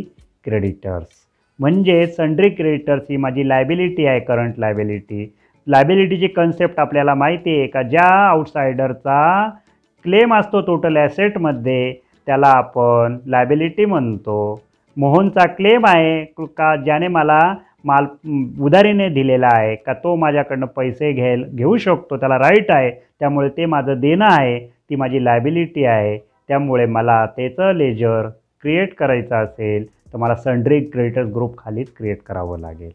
क्रेडिटर्स म्हणजे सन्ड्री क्रेडिटर्स ही माझी लायबिलिटी आहे करंट लायबिलिटी लायबिलिटीची कन्सेप्ट आपल्याला माहिती आहे का ज्या आउटसायडरचा क्लेम असतो टोटल ॲसेटमध्ये त्याला आपण लायबिलिटी म्हणतो मोहनचा क्लेम आहे का ज्याने मला माल उधारीने दिलेला आहे का तो माझ्याकडनं पैसे घ्याय घेऊ शकतो त्याला राईट आहे त्यामुळे ते माझं देणं आहे ती माझी लायबिलिटी आहे त्यामुळे मला त्याचं लेजर क्रिएट करायचं असेल तर मला सन्ड्री क्रिएटर ग्रुप खालीच क्रिएट करावं लागेल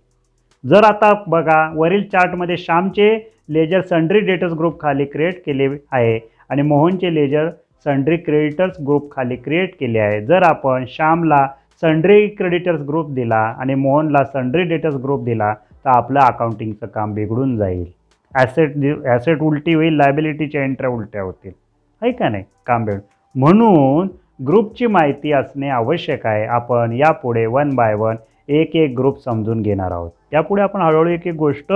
जर आता बघा वरील चार्टमध्ये श्यामचे लेजर सन्ड्री डेटर्स ग्रुप खाली क्रिएट केले आहे आणि मोहनचे लेजर सन्ड्री क्रेडिटर्स ग्रुप खाली क्रिएट केले आहे जर आपण श्यामला सन्ड्री क्रेडिटर्स ग्रुप दिला आणि मोहनला सन्ड्री डेटर्स ग्रुप दिला तर आपलं अकाउंटिंगचं काम बिघडून जाईल ॲसेट ॲसेट उलटी होईल लायबिलिटीच्या एंट्र्या उलट्या होतील आहे का नाही काम बिघड म्हणून ग्रुपची माहिती असणे आवश्यक आहे आपण यापुढे वन बाय वन एक एक ग्रुप समजून घेणार आहोत त्यापुढे आपण हळूहळू एक एक गोष्ट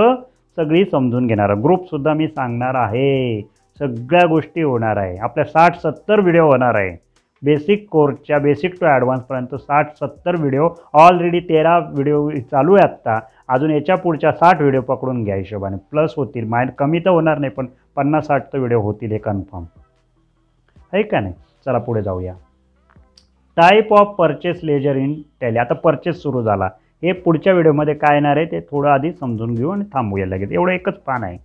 सगळी समजून घेणार आहोत ग्रुपसुद्धा मी सांगणार आहे सगळ्या गोष्टी होणार आहे आपल्या साठ सत्तर व्हिडिओ होणार आहे बेसिक कोर्सच्या बेसिक टू ॲडव्हान्सपर्यंत साठ सत्तर व्हिडिओ ऑलरेडी तेरा व्हिडिओ चालू आहे आत्ता अजून याच्या पुढच्या साठ व्हिडिओ पकडून घ्या हिशोबाने प्लस होतील माइंड कमी तर होणार नाही पण पन्नास साठ तर व्हिडिओ होतील हे कन्फर्म आहे का नाही चला पुढे जाऊया type of purchase ledger in Tally आता परचेस सुरू झाला हे पुढच्या व्हिडिओमध्ये काय येणार आहे ते थोडं आधी समजून घेऊ आणि थांबूया लगेच एवढं एकच पान आहे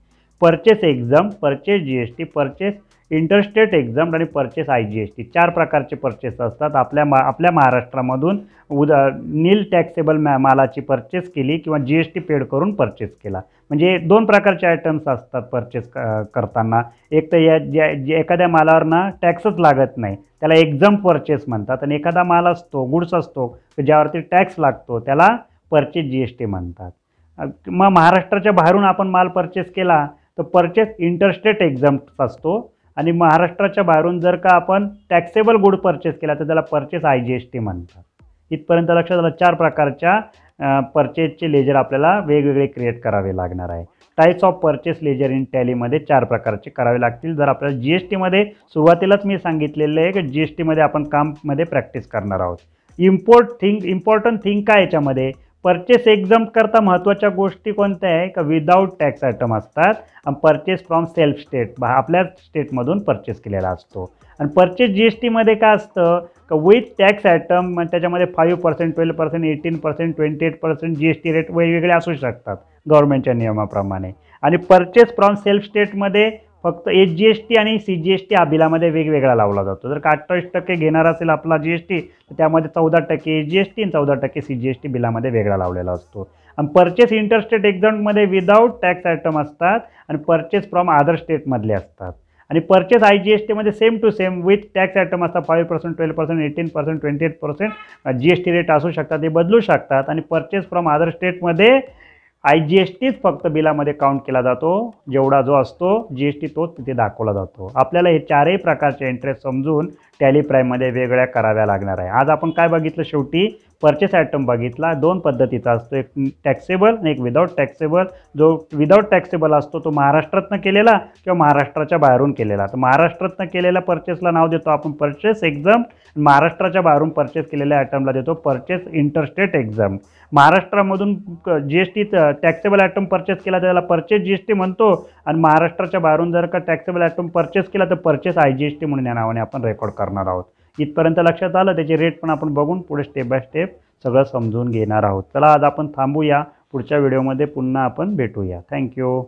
purchase exempt purchase G S T purchase interstate exempt आणि purchase I G S T चार प्रकारचे परचेस असतात आपल्या मा आपल्या महाराष्ट्रामधून उदा नील टॅक्सेबल मॅ मालाची परचेस केली किंवा जी एस टी पेड करून परचेस केला म्हणजे दोन प्रकारचे आयटम्स असतात परचेस करताना एक तर या ज्या जे एखाद्या मालावर ना टॅक्सच लागत नाही त्याला एक्झम परचेस म्हणतात आणि एखादा माल असतो गुड्स असतो ज्यावरती टॅक्स लागतो त्याला परचेस जी एस टी म्हणतात मग महाराष्ट्राच्या बाहेरून आपण माल परचेस केला तर परचेस इंटरस्टेट एक्झाम असतो आणि महाराष्ट्राच्या बाहेरून जर का आपण टॅक्सेबल गुड परचेस केला तर त्याला purchase I G S T म्हणतात इथपर्यंत लक्षात आलं चार प्रकारच्या परचेसचे लेजर आपल्याला वेगवेगळे क्रिएट करावे लागणार आहे types of purchase ledger in टॅलीमध्ये चार प्रकारचे करावे लागतील जर आपल्याला जी एस टीमध्ये सुरुवातीलाच मी सांगितलेलं आहे की जी एस टीमध्ये आपण काममध्ये प्रॅक्टिस करणार आहोत इम्पॉर्ट थिंग इम्पॉर्टंट थिंग काय याच्यामध्ये परचेस एक्झाम करता महत्त्वाच्या गोष्टी कोणत्या आहे का विदाऊट टॅक्स आयटम असतात आणि परचेस फ्रॉम सेल्फ स्टेट आपल्या स्टेटमधून परचेस केलेला असतो आणि परचेस जी एस टीमध्ये काय असतं का विथ टॅक्स आयटम त्याच्यामध्ये five percent twelve percent eighteen percent twenty eight percent G S T rate वेगवेगळे असू शकतात गव्हर्नमेंटच्या नियमाप्रमाणे आणि परचेस फ्रॉम सेल्फ स्टेटमध्ये फक्त एच जी एस टी आणि सी जी एस टी हा बिलामध्ये वेगवेगळा लावला जातो जर का अठ्ठावीस टक्के घेणार असेल आपला जी एस टी तर त्यामध्ये चौदा टक्के एच जी एस टी आणि चौदा टक्के सी जी एस टी बिलामध्ये वेगळा लावलेला असतो आणि परचेस इंटरस्टेट एक्झाममध्ये विदाऊट टॅक्स आयटम असतात आणि परचेस फ्रॉम अदर स्टेटमधले असतात आणि परचेस आय जी एस टीमध्ये same to same with tax item असतात five percent twelve percent eighteen percent twenty eight percent G S T rate असू शकतात ते बदलू शकतात आणि परचेस फ्रॉम अदर स्टेटमध्ये आय जी एस टीच फक्त बिलामध्ये काउंट केला जातो जेवढा जो असतो जी एस टी तोच तिथे दाखवला जातो आपल्याला हे चारही प्रकारचे इंटरेस्ट समजून टॅली वेगळ्या कराव्या लागणार आहे आज आपण काय बघितलं शेवटी परचेस आयटम बघितला दोन पद्धतीचा असतो एक टॅक्सेबल आणि एक विदाऊट टॅक्सेबल जो विदाऊट टॅक्सेबल असतो तो महाराष्ट्रातनं केलेला किंवा महाराष्ट्राच्या बाहेरून केलेला तर महाराष्ट्रातनं केलेल्या परचेसला नाव देतो आपण परचेस एक्झाम महाराष्ट्राच्या बाहेरून परचेस केलेल्या आयटमला देतो परचेस इंटरस्टेट एक्झाम महाराष्ट्रामधून G S T taxable item purchase केला तर त्याला परचेस जी एस टी म्हणतो आणि महाराष्ट्राच्या बाहेरून जर का टॅक्सेबल आयटम परचेस केला तर purchase I G S T म्हणून या नावाने आपण रेकॉर्ड करणार आहोत इथपर्यंत लक्षात आलं त्याचे रेट पण आपण बघून पुढे स्टेप बाय स्टेप सगळं समजून घेणार आहोत चला आज आपण थांबूया पुढच्या व्हिडिओमध्ये पुन्हा आपण भेटूया थँक्यू